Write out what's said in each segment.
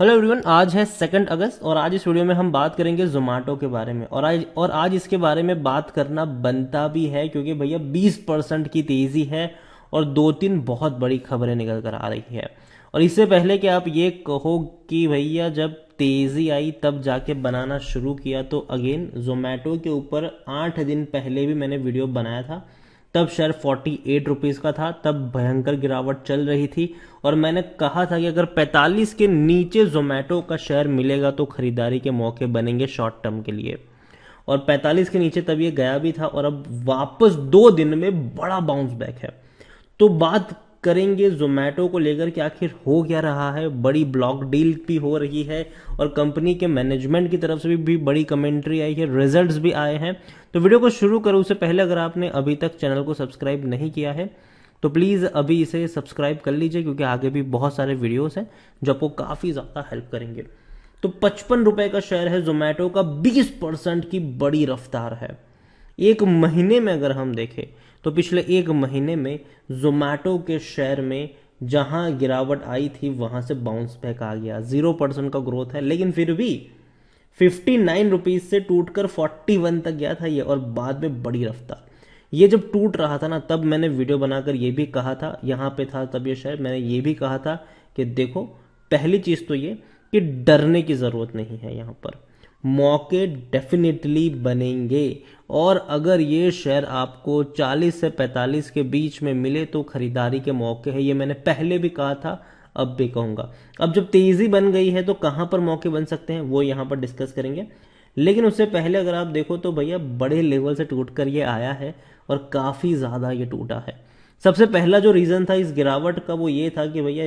hello everyone आज है second अगस्त और आज इस वीडियो में हम बात करेंगे जोमेटो के बारे में और आज और आज इसके बारे में बात करना बनता भी है क्योंकि भैया 20 परसेंट की तेज़ी है और दो तीन बहुत बड़ी खबरें निकल कर आ रही है और इससे पहले कि आप ये कहो कि भैया जब तेज़ी आई तब जाके बनाना शुरू किया तो अगेन जोमेटो के ऊपर आठ दिन पहले भी मैंने वीडियो बनाया था तब शेयर फोर्टी एट रुपीज़ का था तब भयंकर गिरावट चल रही थी और मैंने कहा था कि अगर 45 के नीचे जोमेटो का शेयर मिलेगा तो ख़रीदारी के मौके बनेंगे शॉर्ट टर्म के लिए और 45 के नीचे तब ये गया भी था और अब वापस दो दिन में बड़ा बाउंस बैक है तो बात करेंगे जोमेटो को लेकर के आखिर हो क्या रहा है बड़ी ब्लॉक डील भी हो रही है और कंपनी के मैनेजमेंट की तरफ से भी, भी बड़ी कमेंट्री आई है रिजल्ट्स भी आए हैं तो वीडियो को शुरू करो उससे पहले अगर आपने अभी तक चैनल को सब्सक्राइब नहीं किया है तो प्लीज़ अभी इसे सब्सक्राइब कर लीजिए क्योंकि आगे भी बहुत सारे वीडियोस हैं जो आपको काफ़ी ज़्यादा हेल्प करेंगे तो पचपन रुपये का शेयर है जोमेटो का बीस परसेंट की बड़ी रफ्तार है एक महीने में अगर हम देखें तो पिछले एक महीने में जोमैटो के शेयर में जहां गिरावट आई थी वहां से बाउंस बैक आ गया जीरो परसेंट का ग्रोथ है लेकिन फिर भी फिफ्टी नाइन रुपीज से टूट कर फोर्टी वन तक गया था ये और बाद में बड़ी रफ्तार ये जब टूट रहा था ना तब मैंने वीडियो बनाकर ये भी कहा था यहाँ पे था तब ये शायद मैंने ये भी कहा था कि देखो पहली चीज़ तो ये कि डरने की ज़रूरत नहीं है यहाँ पर मौके डेफिनेटली बनेंगे और अगर ये शेयर आपको 40 से 45 के बीच में मिले तो खरीदारी के मौके हैं ये मैंने पहले भी कहा था अब भी कहूंगा अब जब तेज़ी बन गई है तो कहां पर मौके बन सकते हैं वो यहां पर डिस्कस करेंगे लेकिन उससे पहले अगर आप देखो तो भैया बड़े लेवल से टूट कर ये आया है और काफ़ी ज़्यादा ये टूटा है सबसे पहला जो रीज़न था इस गिरावट का वो ये था कि भैया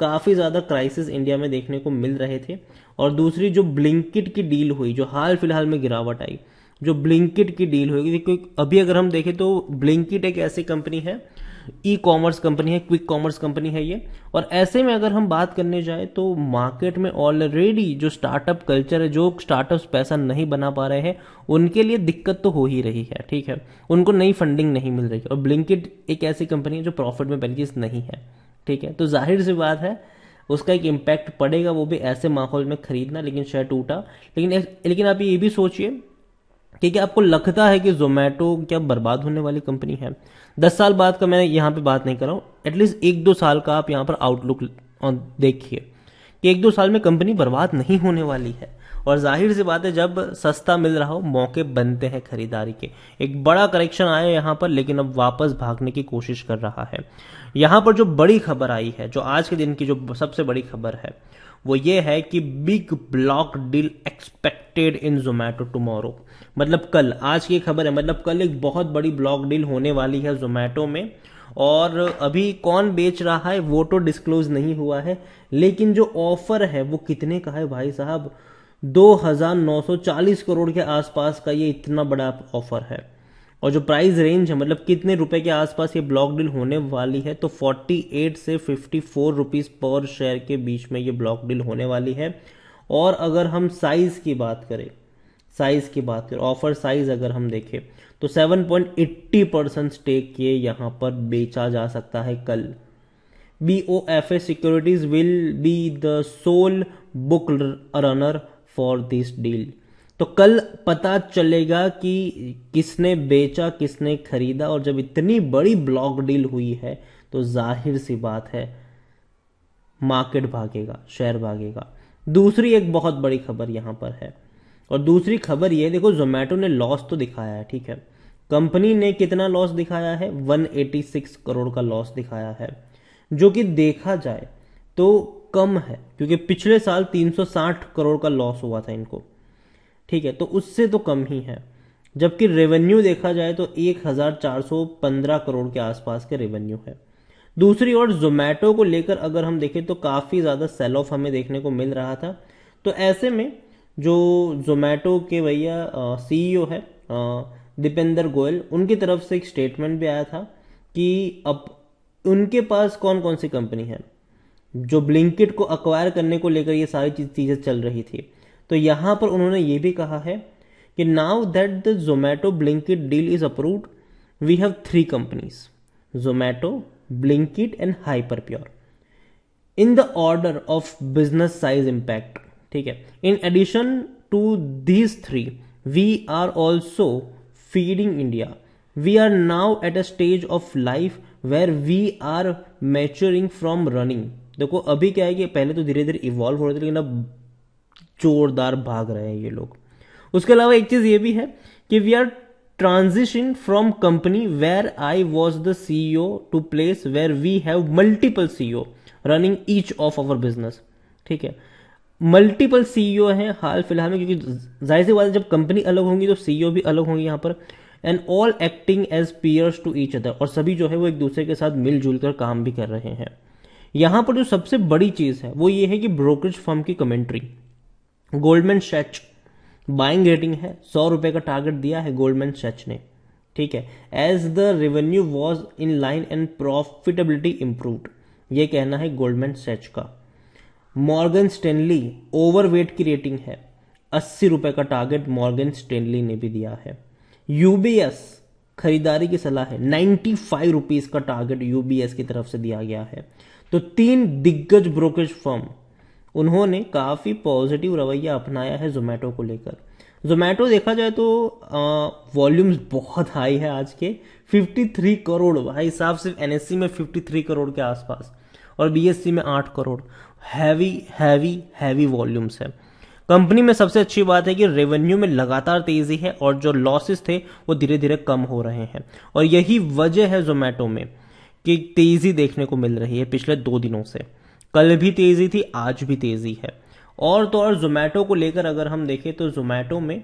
काफ़ी ज़्यादा क्राइसिस इंडिया में देखने को मिल रहे थे और दूसरी जो ब्लिंकिट की डील हुई जो हाल फिलहाल में गिरावट आई जो ब्लिंकिट की डील हुई क्योंकि अभी अगर हम देखें तो ब्लिंकिट एक ऐसी कंपनी है ई कॉमर्स कंपनी है क्विक कॉमर्स कंपनी है ये और ऐसे में अगर हम बात करने जाए तो मार्केट में ऑलरेडी जो स्टार्टअप कल्चर है जो स्टार्टअप पैसा नहीं बना पा रहे हैं उनके लिए दिक्कत तो हो ही रही है ठीक है उनको नई फंडिंग नहीं मिल रही और ब्लिंकिट एक ऐसी कंपनी है जो प्रॉफिट में पहली नहीं है ठीक है तो जाहिर सी बात है उसका एक इम्पैक्ट पड़ेगा वो भी ऐसे माहौल में खरीदना लेकिन शर्ट टूटा लेकिन लेकिन आप ये भी सोचिए ठीक है आपको लगता है कि जोमेटो क्या बर्बाद होने वाली कंपनी है दस साल बाद का मैं यहाँ पे बात नहीं कर रहा हूँ एटलीस्ट एक दो साल का आप यहाँ पर आउटलुक देखिए कि एक दो साल में कंपनी बर्बाद नहीं होने वाली है और जाहिर सी बात है जब सस्ता मिल रहा हो मौके बनते हैं खरीदारी के एक बड़ा करेक्शन आया यहाँ पर लेकिन अब वापस भागने की कोशिश कर रहा है यहाँ पर जो बड़ी खबर आई है जो आज के दिन की जो सबसे बड़ी खबर है वो ये है कि big block deal expected in Zomato tomorrow मतलब कल आज की खबर है मतलब कल एक बहुत बड़ी ब्लॉक डील होने वाली है जोमैटो में और अभी कौन बेच रहा है वो तो डिस्क्लोज नहीं हुआ है लेकिन जो ऑफर है वो कितने का है भाई साहब 2940 करोड़ के आसपास का ये इतना बड़ा ऑफर है और जो प्राइस रेंज है मतलब कितने रुपए के आसपास ये ब्लॉक डील होने वाली है तो 48 से 54 रुपीस पर शेयर के बीच में ये ब्लॉक डील होने वाली है और अगर हम साइज़ की बात करें साइज़ की बात करें ऑफर साइज़ अगर हम देखें तो 7.80 परसेंट स्टेक ये यहाँ पर बेचा जा सकता है कल B O F A securities will be the sole book runner for this deal तो कल पता चलेगा कि किसने बेचा किसने खरीदा और जब इतनी बड़ी ब्लॉक डील हुई है तो जाहिर सी बात है मार्केट भागेगा शेयर भागेगा दूसरी एक बहुत बड़ी खबर यहां पर है और दूसरी खबर यह देखो जोमेटो ने लॉस तो दिखाया है ठीक है कंपनी ने कितना लॉस दिखाया है 186 करोड़ का लॉस दिखाया है जो कि देखा जाए तो कम है क्योंकि पिछले साल 360 करोड़ का लॉस हुआ था इनको ठीक है तो उससे तो कम ही है जबकि रेवेन्यू देखा जाए तो 1415 करोड़ के आसपास के रेवेन्यू है दूसरी ओर जोमेटो को लेकर अगर हम देखें तो काफ़ी ज़्यादा सेल ऑफ हमें देखने को मिल रहा था तो ऐसे में जो जोमेटो के भैया सीईओ है दीपेंद्र गोयल उनकी तरफ से एक स्टेटमेंट भी आया था कि अब उनके पास कौन कौन सी कंपनी है जो ब्लिंकिट को अक्वायर करने को लेकर ये सारी चीज़ें चल रही थी तो यहां पर उन्होंने ये भी कहा है कि now that the Zomato Blinkit deal is approved we have three companies Zomato Blinkit and Hyperpure in the order of business size impact ठीक है in addition to these three we are also feeding India we are now at a stage of life where we are maturing from running देखो अभी क्या है कि पहले तो धीरे धीरे इवॉल्व हो रहे थे लेकिन अब जोरदार भाग रहे हैं ये लोग उसके अलावा एक चीज़ ये भी है कि we are transition from company where I was the C to place where we have multiple C O running each of our business ठीक है मल्टीपल सीईओ e हैं हाल फिलहाल में क्योंकि जाहिर सी बात जब कंपनी अलग होंगी तो सीईओ e भी अलग होंगे यहाँ पर and all acting as peers to each other और सभी जो है वो एक दूसरे के साथ मिलजुल कर काम भी कर रहे हैं यहां पर जो सबसे बड़ी चीज़ है वो ये है कि ब्रोकरेज फर्म की commentary Goldman Sachs buying rating है सौ रुपए का टारगेट दिया है गोल्डमैन सेच ने ठीक है as the revenue was in line and profitability improve ये कहना है गोल्डमैन सेच का मॉर्गन स्टेनली ओवरवेट की रेटिंग है अस्सी रुपए का टारगेट मॉर्गन स्टेनली ने भी दिया है यूबीएस खरीदारी की सलाह है नाइन्टी फाइव रुपीज का टारगेट यूबीएस की तरफ से दिया गया है तो तीन दिग्गज ब्रोकरेज फर्म उन्होंने काफ़ी पॉजिटिव रवैया अपनाया है जोमेटो को लेकर जोमेटो देखा जाए तो वॉल्यूम्स बहुत हाई है आज के 53 करोड़ भाई साहब सिर्फ एनएससी में 53 करोड़ के आसपास और बी में 8 crore heavy heavy heavy volumes है कंपनी में सबसे अच्छी बात है कि रेवेन्यू में लगातार तेजी है और जो लॉसेस थे वो धीरे धीरे कम हो रहे हैं और यही वजह है जोमेटो में कि तेजी देखने को मिल रही है पिछले दो दिनों से कल भी तेजी थी आज भी तेजी है और तो और जोमेटो को लेकर अगर हम देखें तो जोमेटो में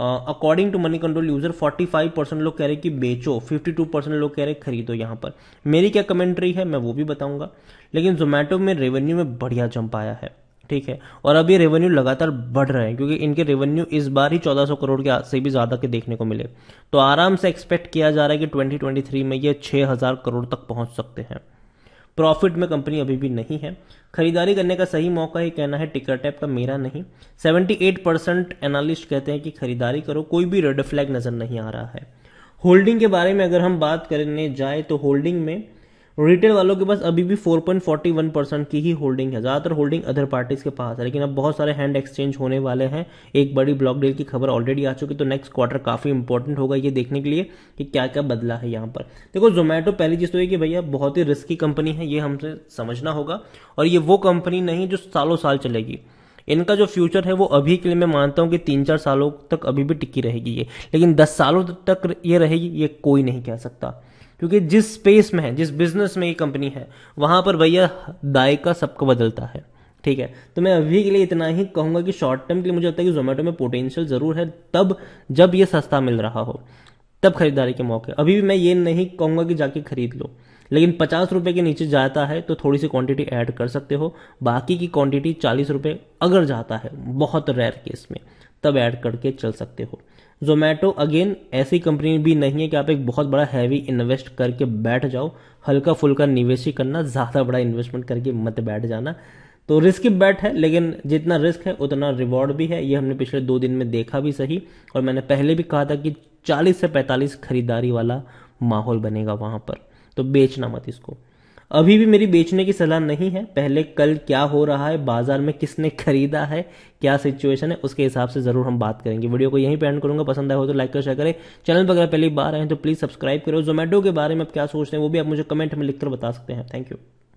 according to Moneycontrol user 45 percent लोग कह रहे हैं कि बेचो 52 परसेंट लोग कह रहे खरीदो यहां पर मेरी क्या कमेंट्री है मैं वो भी बताऊंगा लेकिन जोमेटो में रेवेन्यू में बढ़िया जंप आया है ठीक है और अब ये रेवेन्यू लगातार बढ़ रहे हैं क्योंकि इनके रेवेन्यू इस बार ही 1400 करोड़ के से भी ज़्यादा के देखने को मिले तो आराम से एक्सपेक्ट किया जा रहा है कि 2023 में ये 6000 करोड़ तक पहुंच सकते हैं प्रॉफिट में कंपनी अभी भी नहीं है खरीदारी करने का सही मौका ही कहना है टिकर टैप का मेरा नहीं 78 परसेंट एनालिस्ट कहते हैं कि खरीदारी करो कोई भी रेड फ्लैग नज़र नहीं आ रहा है होल्डिंग के बारे में अगर हम बात करने जाए तो होल्डिंग में रिटेल वालों के पास अभी भी 4.41 परसेंट की ही होल्डिंग है ज़्यादातर होल्डिंग अदर पार्टीज के पास है लेकिन अब बहुत सारे हैंड एक्सचेंज होने वाले हैं एक बड़ी ब्लॉक डील की खबर ऑलरेडी आ चुकी तो नेक्स्ट क्वार्टर काफ़ी इंपॉर्टेंट होगा ये देखने के लिए कि क्या क्या बदला है यहाँ पर देखो जोमेटो पहली चीज़ तो ये कि भैया बहुत ही रिस्की कंपनी है ये हमसे समझना होगा और ये वो कंपनी नहीं जो सालों साल चलेगी इनका जो फ्यूचर है वो अभी के लिए मैं मानता हूँ कि तीन चार सालों तक अभी भी टिकी रहेगी ये लेकिन दस सालों तक ये रहेगी ये कोई नहीं कह सकता क्योंकि जिस स्पेस में है जिस बिजनेस में ये कंपनी है वहाँ पर भैया दायका सबको बदलता है ठीक है तो मैं अभी के लिए इतना ही कहूँगा कि शॉर्ट टर्म के लिए मुझे लगता है कि जोमेटो में पोटेंशियल ज़रूर है तब जब ये सस्ता मिल रहा हो तब खरीदारी के मौके अभी भी मैं ये नहीं कहूँगा कि जाके खरीद लो लेकिन पचास रुपये के नीचे जाता है तो थोड़ी सी क्वांटिटी ऐड कर सकते हो बाकी की क्वांटिटी चालीस रुपये अगर जाता है बहुत रेयर केस में तब ऐड करके चल सकते हो जोमेटो अगेन ऐसी कंपनी भी नहीं है कि आप एक बहुत बड़ा हैवी इन्वेस्ट करके बैठ जाओ हल्का फुल्का निवेश ही करना ज़्यादा बड़ा इन्वेस्टमेंट करके मत बैठ जाना तो रिस्क बैट है लेकिन जितना रिस्क है उतना रिवॉर्ड भी है ये हमने पिछले दो दिन में देखा भी सही और मैंने पहले भी कहा था कि 40 से 45 खरीदारी वाला माहौल बनेगा वहाँ पर तो बेचना मत इसको अभी भी मेरी बेचने की सलाह नहीं है पहले कल क्या हो रहा है बाजार में किसने खरीदा है क्या सिचुएशन है उसके हिसाब से ज़रूर हम बात करेंगे वीडियो को यहीं पे एंड करूँगा पसंद आया हो तो लाइक और शेयर करें चैनल पर अगर पहली बार आए तो प्लीज़ सब्सक्राइब करो जोमेटो के बारे में आप क्या सोचते हैं वो भी आप मुझे कमेंट में लिखकर बता सकते हैं थैंक यू